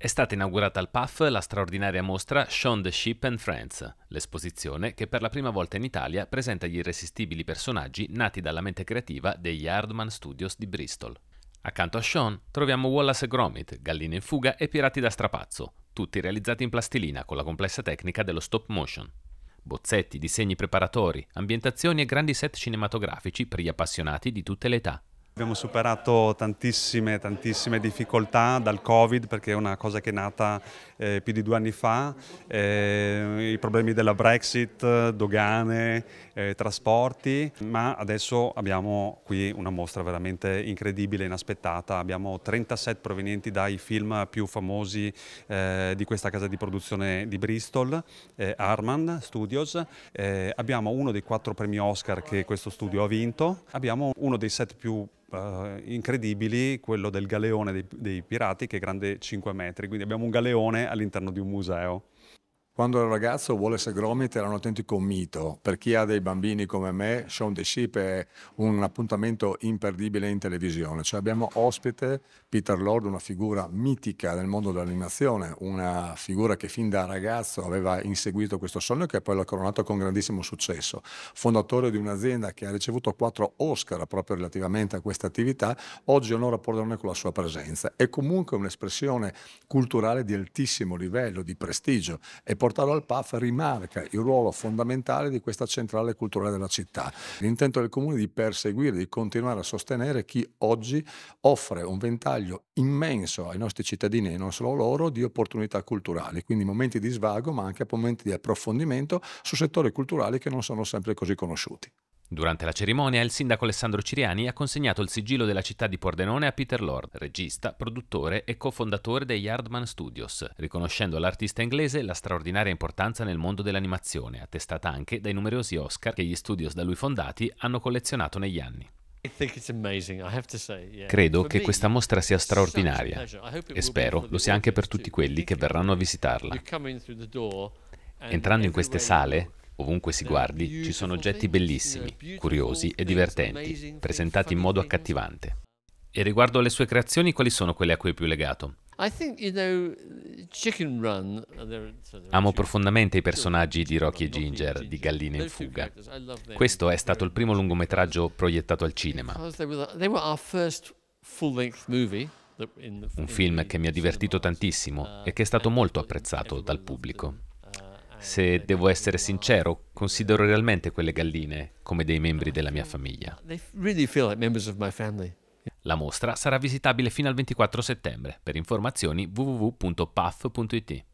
È stata inaugurata al PAF la straordinaria mostra Shaun the Ship and Friends, l'esposizione che per la prima volta in Italia presenta gli irresistibili personaggi nati dalla mente creativa degli Hardman Studios di Bristol. Accanto a Sean troviamo Wallace e Gromit, Galline in fuga e Pirati da strapazzo, tutti realizzati in plastilina con la complessa tecnica dello stop motion. Bozzetti, disegni preparatori, ambientazioni e grandi set cinematografici per gli appassionati di tutte le età. Abbiamo superato tantissime, tantissime difficoltà dal Covid perché è una cosa che è nata eh, più di due anni fa, eh, i problemi della Brexit, dogane, eh, trasporti, ma adesso abbiamo qui una mostra veramente incredibile, inaspettata, abbiamo 30 set provenienti dai film più famosi eh, di questa casa di produzione di Bristol, eh, Arman Studios, eh, abbiamo uno dei quattro premi Oscar che questo studio ha vinto, abbiamo uno dei set più uh, incredibili, quello del galeone dei, dei pirati che è grande 5 metri, quindi abbiamo un galeone all'interno di un museo. Quando il ragazzo vuole e Gromit era un autentico mito. Per chi ha dei bambini come me, Shaun the Sheep è un appuntamento imperdibile in televisione. Cioè abbiamo ospite Peter Lord, una figura mitica nel mondo dell'animazione, una figura che fin da ragazzo aveva inseguito questo sogno e che poi l'ha coronato con grandissimo successo. Fondatore di un'azienda che ha ricevuto quattro Oscar proprio relativamente a questa attività, oggi onora Pordenone con la sua presenza. È comunque un'espressione culturale di altissimo livello, di prestigio. E portarlo al PAF rimarca il ruolo fondamentale di questa centrale culturale della città. L'intento del Comune è di perseguire, di continuare a sostenere chi oggi offre un ventaglio immenso ai nostri cittadini e non solo loro di opportunità culturali, quindi momenti di svago ma anche momenti di approfondimento su settori culturali che non sono sempre così conosciuti. Durante la cerimonia il sindaco Alessandro Ciriani ha consegnato il sigillo della città di Pordenone a Peter Lord, regista, produttore e cofondatore degli Yardman Studios, riconoscendo all'artista inglese la straordinaria importanza nel mondo dell'animazione, attestata anche dai numerosi Oscar che gli studios da lui fondati hanno collezionato negli anni. Credo che questa mostra sia straordinaria e spero lo sia anche per tutti quelli che verranno a visitarla. Entrando in queste sale, Ovunque si guardi ci sono oggetti bellissimi, curiosi e divertenti, presentati in modo accattivante. E riguardo alle sue creazioni, quali sono quelle a cui è più legato? Uh, Amo profondamente i personaggi di Rocky e Ginger, di Galline in fuga. Questo è stato il primo lungometraggio proiettato al cinema. Un film che mi ha divertito tantissimo uh, e che è stato molto apprezzato dal pubblico. Eh, Se eh, devo essere sincero, considero realmente quelle galline come dei membri della mia famiglia. La mostra sarà visitabile fino al 24 settembre. Per informazioni www.puff.it.